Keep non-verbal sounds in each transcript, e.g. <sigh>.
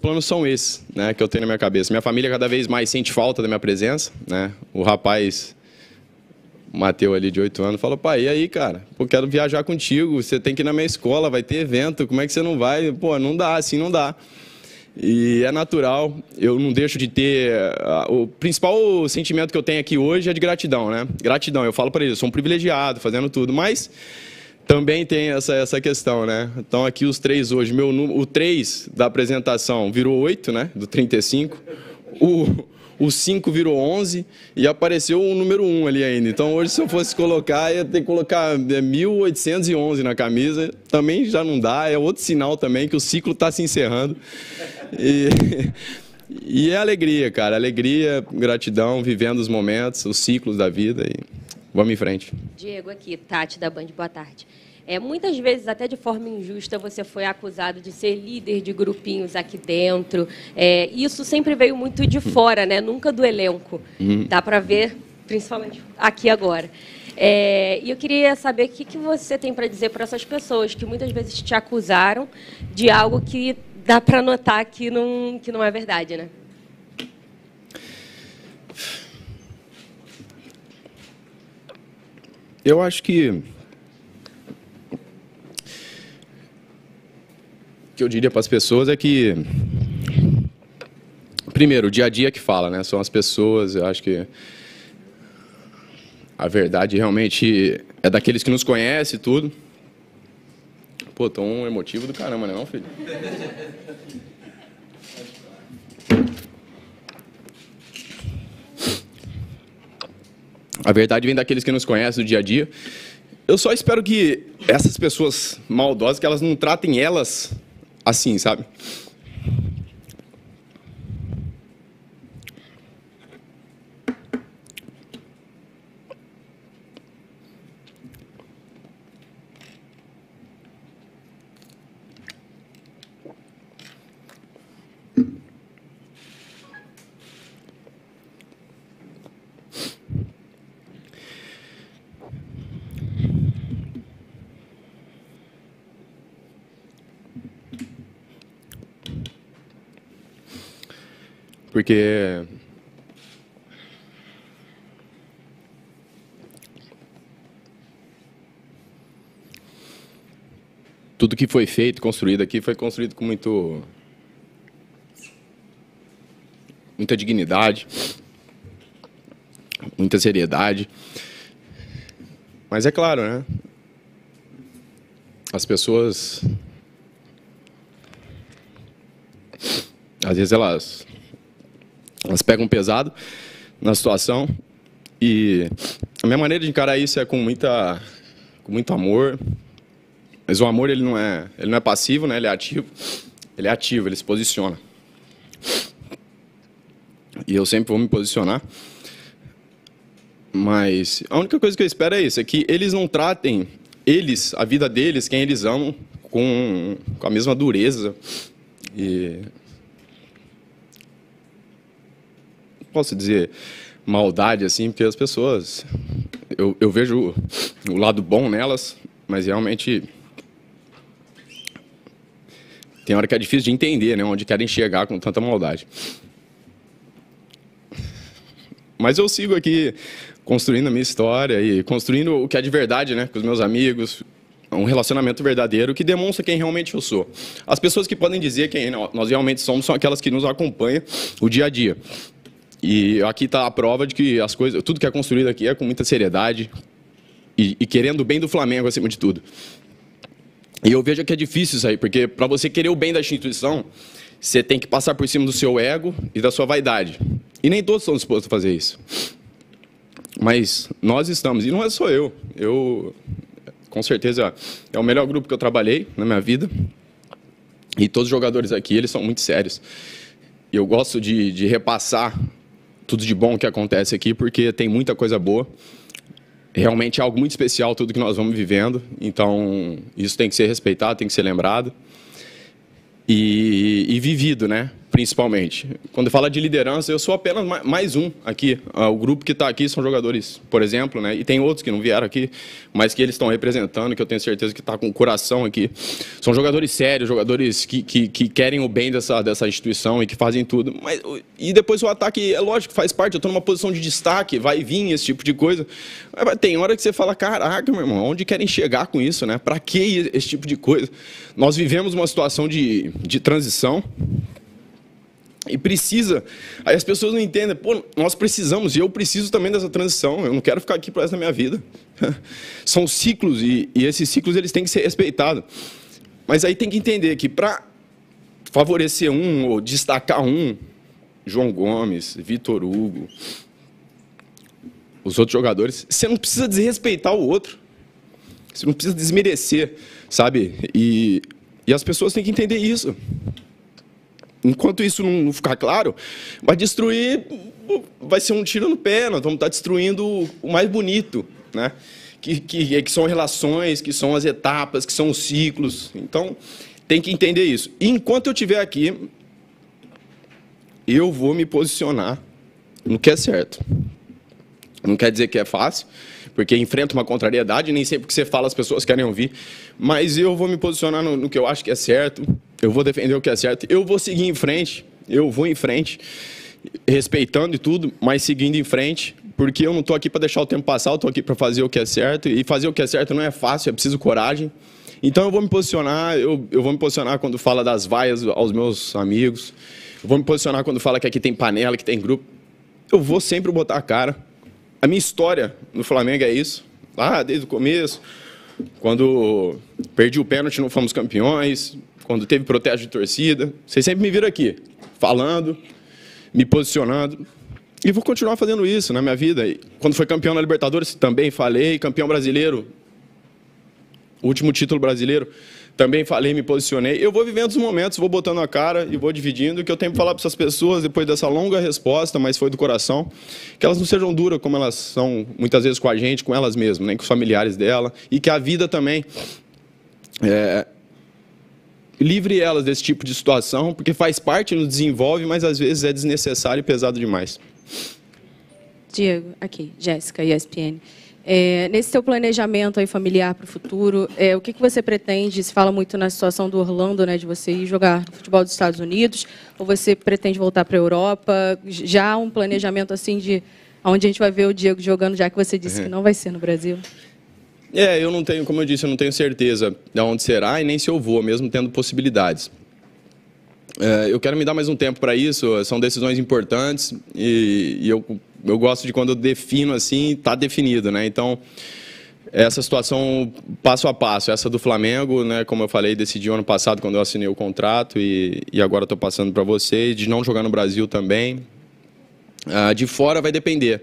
planos são esses, né, que eu tenho na minha cabeça. Minha família cada vez mais sente falta da minha presença, né? O rapaz Mateu ali de 8 anos falou: "Pai, e aí, cara? Pô, quero viajar contigo, você tem que ir na minha escola, vai ter evento, como é que você não vai? Pô, não dá, assim não dá". E é natural, eu não deixo de ter. O principal sentimento que eu tenho aqui hoje é de gratidão, né? Gratidão, eu falo para eles, eu sou um privilegiado fazendo tudo, mas também tem essa, essa questão, né? Então, aqui os três hoje. Meu o 3 da apresentação virou 8, né? Do 35. O, o 5 virou 11 e apareceu o número 1 ali ainda. Então, hoje, se eu fosse colocar, ia ter que colocar 1811 é, na camisa. Também já não dá. É outro sinal também que o ciclo está se encerrando. E. <laughs> E é alegria, cara. Alegria, gratidão, vivendo os momentos, os ciclos da vida. E... Vamos em frente. Diego, aqui, Tati da Band, boa tarde. É, muitas vezes, até de forma injusta, você foi acusado de ser líder de grupinhos aqui dentro. É, isso sempre veio muito de hum. fora, né? nunca do elenco. Uhum. Dá para ver, principalmente aqui agora. É, e eu queria saber o que, que você tem para dizer para essas pessoas que muitas vezes te acusaram de algo que dá para notar que não, que não é verdade, né? Eu acho que. O que eu diria para as pessoas é que. Primeiro, o dia a dia que fala, né? São as pessoas, eu acho que. A verdade realmente é daqueles que nos conhecem e tudo. Pô, tão emotivo do caramba, né, não, filho? A verdade vem daqueles que nos conhecem do dia a dia. Eu só espero que essas pessoas maldosas, que elas não tratem elas assim, sabe? Porque tudo que foi feito, construído aqui, foi construído com muito muita dignidade, muita seriedade. Mas é claro, né? As pessoas às vezes elas elas pegam pesado na situação. E a minha maneira de encarar isso é com, muita, com muito amor. Mas o amor ele não, é, ele não é passivo, né? ele é ativo. Ele é ativo, ele se posiciona. E eu sempre vou me posicionar. Mas a única coisa que eu espero é isso, é que eles não tratem eles, a vida deles, quem eles amam, com, com a mesma dureza. E posso dizer maldade, assim, porque as pessoas. Eu, eu vejo o lado bom nelas, mas realmente. Tem hora que é difícil de entender, né? Onde querem chegar com tanta maldade. Mas eu sigo aqui construindo a minha história e construindo o que é de verdade, né? Com os meus amigos, um relacionamento verdadeiro que demonstra quem realmente eu sou. As pessoas que podem dizer quem nós realmente somos são aquelas que nos acompanham o dia a dia. E aqui está a prova de que as coisas, tudo que é construído aqui é com muita seriedade e, e querendo o bem do Flamengo acima de tudo. E eu vejo que é difícil isso aí, porque para você querer o bem da instituição, você tem que passar por cima do seu ego e da sua vaidade. E nem todos estão dispostos a fazer isso. Mas nós estamos, e não é só eu. Eu, com certeza, é o melhor grupo que eu trabalhei na minha vida. E todos os jogadores aqui, eles são muito sérios. Eu gosto de, de repassar tudo de bom que acontece aqui, porque tem muita coisa boa. Realmente é algo muito especial tudo que nós vamos vivendo, então isso tem que ser respeitado, tem que ser lembrado e, e vivido, né? principalmente. Quando fala de liderança, eu sou apenas mais um aqui. Ah, o grupo que está aqui são jogadores, por exemplo, né? E tem outros que não vieram aqui, mas que eles estão representando, que eu tenho certeza que está com o coração aqui. São jogadores sérios, jogadores que, que, que, querem o bem dessa, dessa instituição e que fazem tudo. Mas, e depois o ataque, é lógico, faz parte. Eu estou numa posição de destaque, vai vir esse tipo de coisa. Mas tem hora que você fala, caraca, meu irmão, onde querem chegar com isso, né? Para que esse tipo de coisa? Nós vivemos uma situação de, de transição e precisa. Aí as pessoas não entendem. Pô, nós precisamos, e eu preciso também dessa transição. Eu não quero ficar aqui para essa minha vida. <laughs> São ciclos, e, e, esses ciclos eles têm que ser respeitados. Mas aí tem que entender que para favorecer um ou destacar um, João Gomes, Vitor Hugo, os outros jogadores, você não precisa desrespeitar o outro. Você não precisa desmerecer, sabe? E, e as pessoas têm que entender isso enquanto isso não ficar claro, vai destruir, vai ser um tiro no pé, nós vamos estar destruindo o mais bonito, né? Que, que, que são relações, que são as etapas, que são os ciclos. Então, tem que entender isso. E enquanto eu estiver aqui, eu vou me posicionar no que é certo. Não quer dizer que é fácil, porque enfrenta uma contrariedade, nem sempre que você fala as pessoas querem ouvir, mas eu vou me posicionar no, no que eu acho que é certo, eu vou defender o que é certo, eu vou seguir em frente, eu vou em frente, respeitando e tudo, mas seguindo em frente, porque eu não estou aqui para deixar o tempo passar, eu estou aqui para fazer o que é certo, e fazer o que é certo não é fácil, é preciso coragem. Então eu vou me posicionar, eu, eu vou me posicionar quando fala das vaias aos meus amigos, eu vou me posicionar quando fala que aqui tem panela, que tem grupo. Eu vou sempre botar a cara. A minha história no Flamengo é isso. Lá, ah, desde o começo, quando perdi o pênalti, não fomos campeões quando teve protesto de torcida. Vocês sempre me viram aqui, falando, me posicionando. E vou continuar fazendo isso na minha vida. E quando foi campeão na Libertadores, também falei. Campeão brasileiro, último título brasileiro, também falei, me posicionei. Eu vou vivendo os momentos, vou botando a cara e vou dividindo. O que eu tenho para falar para essas pessoas, depois dessa longa resposta, mas foi do coração, que elas não sejam duras como elas são muitas vezes com a gente, com elas mesmas, nem né? com os familiares dela. E que a vida também. É, livre elas desse tipo de situação, porque faz parte, nos desenvolve, mas às vezes é desnecessário e pesado demais. Diego, aqui, Jéssica, ESPN. É, nesse seu planejamento aí familiar para o futuro, é, o que, que você pretende? Se fala muito na situação do Orlando, né, de você ir jogar futebol dos Estados Unidos, ou você pretende voltar para a Europa? Já um planejamento assim de onde a gente vai ver o Diego jogando, já que você disse uhum. que não vai ser no Brasil? É, eu não tenho, como eu disse, eu não tenho certeza de onde será e nem se eu vou, mesmo tendo possibilidades. É, eu quero me dar mais um tempo para isso, são decisões importantes e, e, eu, eu gosto de quando eu defino assim, está definido, né? Então, essa situação passo a passo, essa do Flamengo, né, como eu falei, decidi ano passado quando eu assinei o contrato e, e agora estou passando para vocês, de não jogar no Brasil também. Ah, de fora vai depender,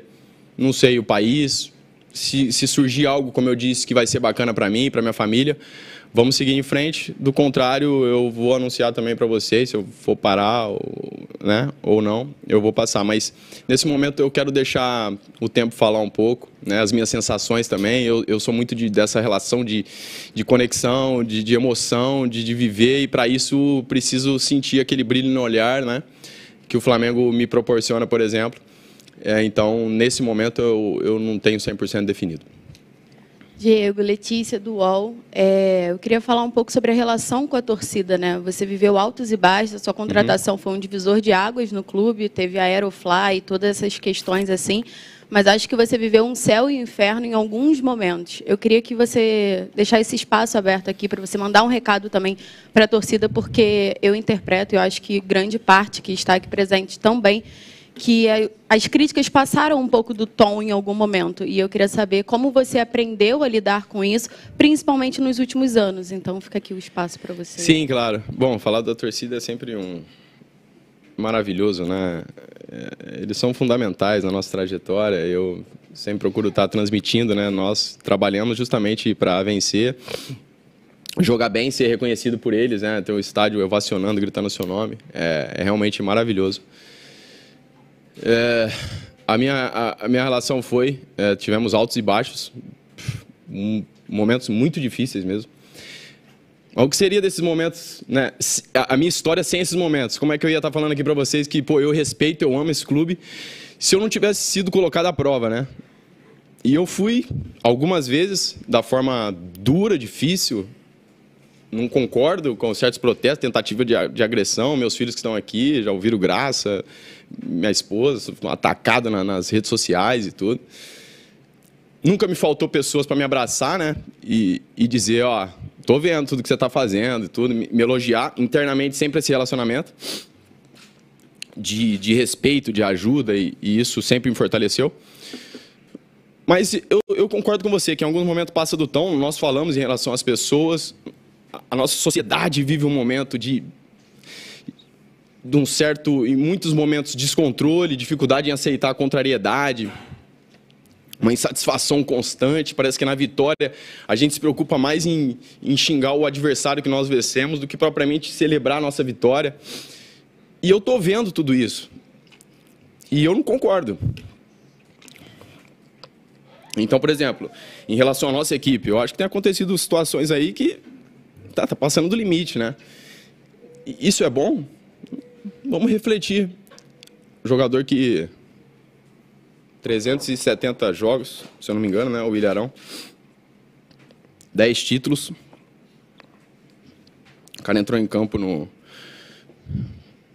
não sei o país, se, se surgir algo, como eu disse, que vai ser bacana para mim, para minha família, vamos seguir em frente. Do contrário, eu vou anunciar também para vocês, se eu for parar ou, né, ou não, eu vou passar. Mas nesse momento eu quero deixar o tempo falar um pouco, né, as minhas sensações também. Eu, eu sou muito de, dessa relação de, de conexão, de, de emoção, de, de viver, e para isso preciso sentir aquele brilho no olhar né, que o Flamengo me proporciona, por exemplo. É, então, nesse momento, eu, eu não tenho 100% definido. Diego, Letícia, do UOL. É, eu queria falar um pouco sobre a relação com a torcida. Né? Você viveu altos e baixos, a sua uhum. contratação uhum. foi um divisor de águas no clube, teve a Aerofly e todas essas questões assim, mas acho que você viveu um céu e um inferno em alguns momentos. Eu queria que você deixar esse espaço aberto aqui para você mandar um recado também para a torcida, porque eu interpreto, e eu acho que grande parte que está aqui presente também que as críticas passaram um pouco do tom em algum momento. E eu queria saber como você aprendeu a lidar com isso, principalmente nos últimos anos. Então, fica aqui o espaço para você. Sim, claro. Bom, falar da torcida é sempre um maravilhoso, né? É, eles são fundamentais na nossa trajetória. Eu sempre procuro estar transmitindo, né? Nós trabalhamos justamente para vencer, jogar bem, ser reconhecido por eles, né? Ter o estádio evacionando gritando seu nome, é, é realmente maravilhoso. É, a, minha, a, a, minha relação foi, é, tivemos altos e baixos, um, momentos muito difíceis mesmo. O que seria desses momentos, né? A, a minha história sem esses momentos. Como é que eu ia estar tá falando aqui para vocês que, pô, eu respeito, eu amo esse clube, se eu não tivesse sido colocado à prova, né? E eu fui algumas vezes da forma dura, difícil, não concordo com certos protestos, tentativa de, de agressão. Meus filhos que estão aqui já ouviram graça, minha esposa atacada na, nas redes sociais e tudo. Nunca me faltou pessoas para me abraçar, né? E, e dizer, ó, tô vendo tudo que você está fazendo e tudo, me, me elogiar internamente sempre esse relacionamento de, de respeito, de ajuda e, e isso sempre me fortaleceu. Mas eu, eu, concordo com você que em algum momento passa do tom, nós falamos em relação às pessoas, a nossa sociedade vive um momento de de um certo, em muitos momentos, descontrole, dificuldade em aceitar a contrariedade, uma insatisfação constante. Parece que na vitória a gente se preocupa mais em, em xingar o adversário que nós vencemos do que propriamente celebrar a nossa vitória. E eu estou vendo tudo isso. E eu não concordo. Então, por exemplo, em relação à nossa equipe, eu acho que tem acontecido situações aí que tá, tá passando do limite, né? Isso é bom? Vamos refletir. Jogador que 370 jogos, se eu não me engano, né? O Ilharão. 10 títulos. O cara entrou em campo no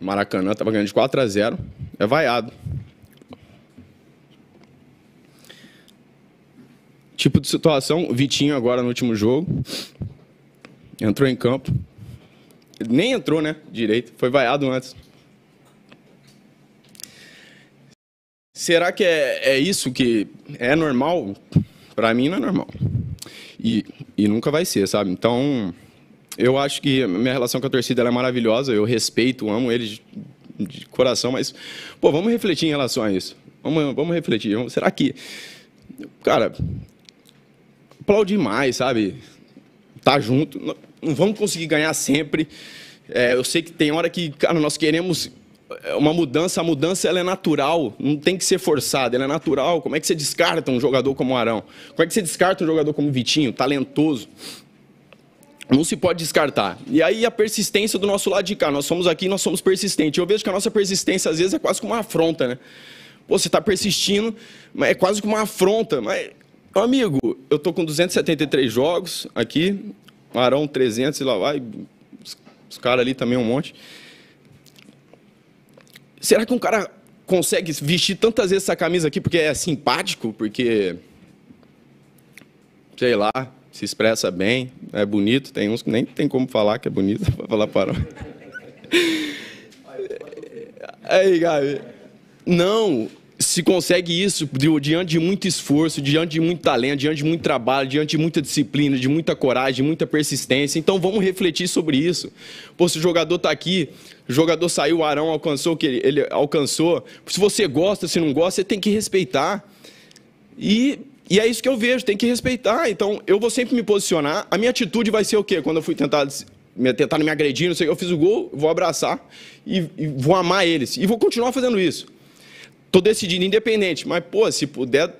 Maracanã, tava ganhando de 4 a 0. É vaiado. Tipo de situação, Vitinho agora no último jogo entrou em campo. Nem entrou, né? Direito. Foi vaiado antes. Será que é, é isso que é normal? Para mim, não é normal. E, e nunca vai ser, sabe? Então, eu acho que minha relação com a torcida é maravilhosa. Eu respeito, amo eles de, de coração, mas, pô, vamos refletir em relação a isso. Vamos, vamos refletir. Será que. Cara, aplaudir mais, sabe? tá junto. Não vamos conseguir ganhar sempre. É, eu sei que tem hora que, cara, nós queremos é, uma mudança. A mudança ela é natural, não tem que ser forçada, ela é natural. Como é que você descarta um jogador como o Arão? Como é que você descarta um jogador como o Vitinho, talentoso? Não se pode descartar. E aí a persistência do nosso lado de cá. Nós somos aqui, nós somos persistentes. Eu vejo que a nossa persistência às vezes é quase como uma afronta, né? Pô, você está persistindo, mas é quase como uma afronta, mas amigo, eu tô com 273 jogos aqui, Arão 300 e lá vai, os, os caras ali também um monte. Será que um cara consegue vestir tantas vezes essa camisa aqui porque é simpático, porque sei lá, se expressa bem, é bonito, tem uns que nem tem como falar que é bonito, <laughs> para falar para. <laughs> Aí, Gabi. Não, se consegue isso diante de muito esforço, diante de muito talento, diante de muito trabalho, diante de muita disciplina, de muita coragem, de muita persistência. Então vamos refletir sobre isso. Pô, se o jogador está aqui, o jogador saiu, o Arão alcançou o que ele, ele alcançou. Se você gosta, se não gosta, você tem que respeitar. E e é isso que eu vejo, tem que respeitar. Então, eu vou sempre me posicionar. A minha atitude vai ser o quê? Quando eu fui tentar me, tentaram me agredir, não sei, eu fiz o gol, vou abraçar e, e vou amar eles. E vou continuar fazendo isso. Tô decidindo independente, mas, pô, se puder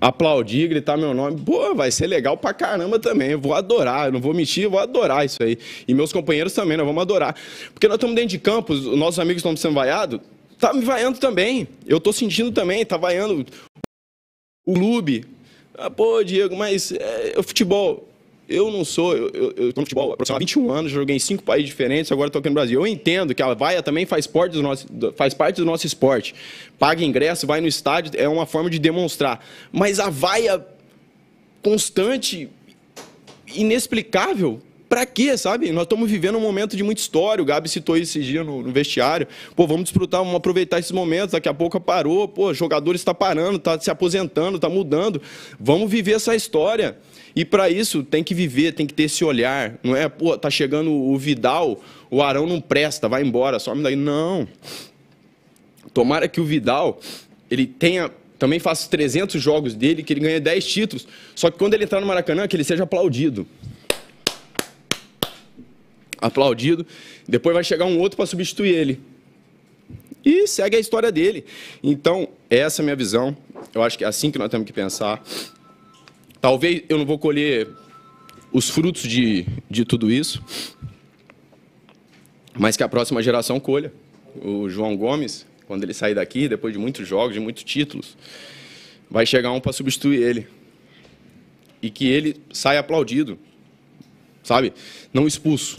aplaudir, gritar meu nome, pô, vai ser legal pra caramba também. Eu vou adorar, eu não vou mentir, eu vou adorar isso aí. E meus companheiros também, nós vamos adorar. Porque nós estamos dentro de campos, nossos amigos estão sendo vaiados, tá me vaiando também. Eu tô sentindo também, tá vaiando o clube. Ah, pô, Diego, mas é, é futebol. Eu não sou, eu, eu, eu tô no futebol há 21 anos, joguei em cinco países diferentes, agora estou aqui no Brasil. Eu entendo que a vaia também faz parte do nosso, faz parte do nosso esporte. Paga ingresso, vai no estádio, é uma forma de demonstrar. Mas a vaia constante, inexplicável, para quê, sabe? Nós estamos vivendo um momento de muita história. O Gabi citou esse dia no, no, vestiário. Pô, vamos desfrutar, vamos aproveitar esses momentos. Daqui a pouco parou, pô, jogador está parando, está se aposentando, está mudando. Vamos viver essa história. E para isso tem que viver, tem que ter esse olhar. Não é, pô, tá chegando o Vidal, o Arão não presta, vai embora, some daí. Não. Tomara que o Vidal ele tenha também faça 300 jogos dele, que ele ganha 10 títulos. Só que quando ele entrar no Maracanã, que ele seja aplaudido. Aplaudido. Depois vai chegar um outro para substituir ele. E segue a história dele. Então, essa é a minha visão. Eu acho que é assim que nós temos que pensar. Talvez eu não vou colher os frutos de, de tudo isso, mas que a próxima geração colha. O João Gomes, quando ele sair daqui, depois de muitos jogos, de muitos títulos, vai chegar um para substituir ele. E que ele saia aplaudido, sabe? Não expulso.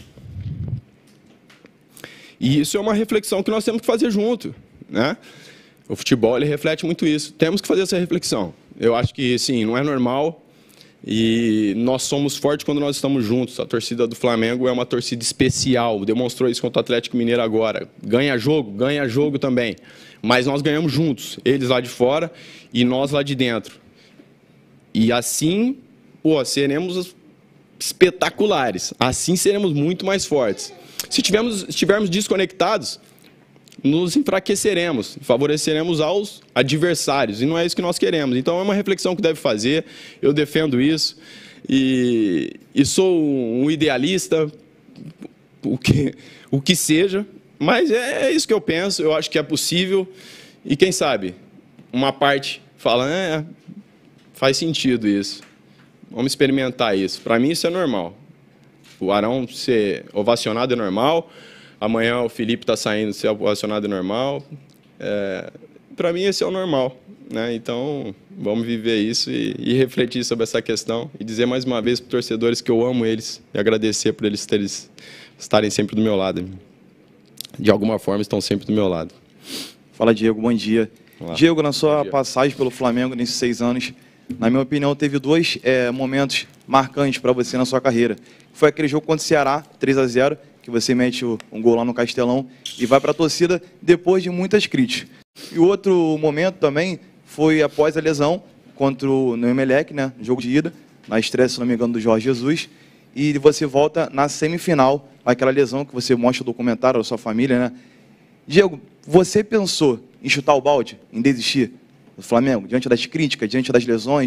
E isso é uma reflexão que nós temos que fazer junto, né? O futebol ele reflete muito isso. Temos que fazer essa reflexão. Eu acho que sim, não é normal e nós somos fortes quando nós estamos juntos. A torcida do Flamengo é uma torcida especial. Demonstrou isso contra o Atlético Mineiro agora. Ganha jogo, ganha jogo também. Mas nós ganhamos juntos. Eles lá de fora e nós lá de dentro. E assim, pô, seremos espetaculares. Assim seremos muito mais fortes. Se tivermos, estivermos desconectados, nos enfraqueceremos, favoreceremos aos adversários, e não é isso que nós queremos. Então é uma reflexão que deve fazer, eu defendo isso, e, e sou um idealista, o que, o que seja, mas é, é isso que eu penso, eu acho que é possível, e quem sabe, uma parte fala, é, faz sentido isso, vamos experimentar isso. Para mim isso é normal. O Arão ser ovacionado é normal, Amanhã o Felipe está saindo, se acionado normal. É, Para mim, esse é o normal. Né? Então, vamos viver isso e, e, refletir sobre essa questão e dizer mais uma vez para os torcedores que eu amo eles e agradecer por eles, eles estarem sempre do meu lado. De alguma forma, estão sempre do meu lado. Fala, Diego. Bom dia. Olá. Diego, na sua passagem pelo Flamengo nesses seis anos, na minha opinião, teve dois é, momentos marcantes para você na sua carreira. Foi aquele jogo contra o Ceará, 3 a 0 que você mete um gol lá no Castelão e vai para a torcida depois de muitas críticas. E outro momento também foi após a lesão contra o Neumelec, né, jogo de ida, na estreia, se não me engano, do Jorge Jesus, e você volta na semifinal, aquela lesão que você mostra no documentário da sua família, né? Diego, você pensou em chutar o balde, em desistir do Flamengo, diante das críticas, diante das lesões?